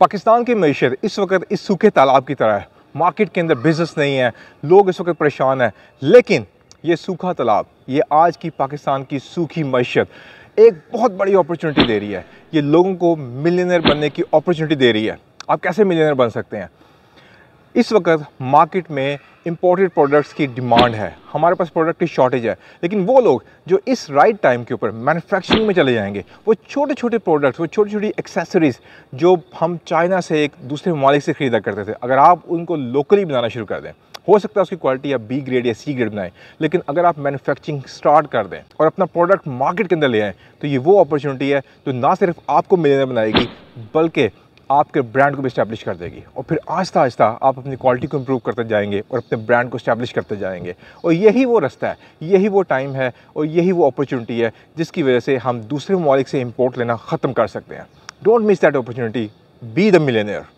पाकिस्तान की मीशत इस वक्त इस सूखे तालाब की तरह है मार्केट के अंदर बिजनेस नहीं है लोग इस वक्त परेशान हैं लेकिन ये सूखा तालाब ये आज की पाकिस्तान की सूखी मीशत एक बहुत बड़ी अपॉर्चुनिटी दे रही है ये लोगों को मिलियनर बनने की अपॉर्चुनिटी दे रही है आप कैसे मिलियनर बन सकते हैं इस वक्त मार्केट में इम्पोर्टेड प्रोडक्ट्स की डिमांड है हमारे पास प्रोडक्ट की शॉर्टेज है लेकिन वो लोग जो इस राइट टाइम के ऊपर मैन्युफैक्चरिंग में चले जाएंगे वो छोटे छोटे प्रोडक्ट्स वो छोटी छोटी एक्सेसरीज़ जो हम चाइना से एक दूसरे ममालिक से ख़रीदा करते थे अगर आप उनको लोकली बनाना शुरू कर दें हो सकता है उसकी क्वालिटी आप बी ग्रेड या सी ग्रेड बनाएं लेकिन अगर आप मैन्युफैक्चरिंग स्टार्ट कर दें और अपना प्रोडक्ट मार्केट के अंदर ले आएँ तो ये वो अपॉर्चुनिटी है जो ना सिर्फ आपको मिलने बनाएगी बल्कि आपके ब्रांड को भी इस्टेब्लिश कर देगी और फिर आहिस्ता आहिस्ता आप अपनी क्वालिटी को इम्प्रूव करते जाएंगे और अपने ब्रांड को इस्टेब्लिश करते जाएंगे और यही वो रास्ता है यही वो टाइम है और यही वो अपॉर्चुनिटी है जिसकी वजह से हम दूसरे ममालिक से इम्पोर्ट लेना ख़त्म कर सकते हैं don't miss that opportunity be the Millionaire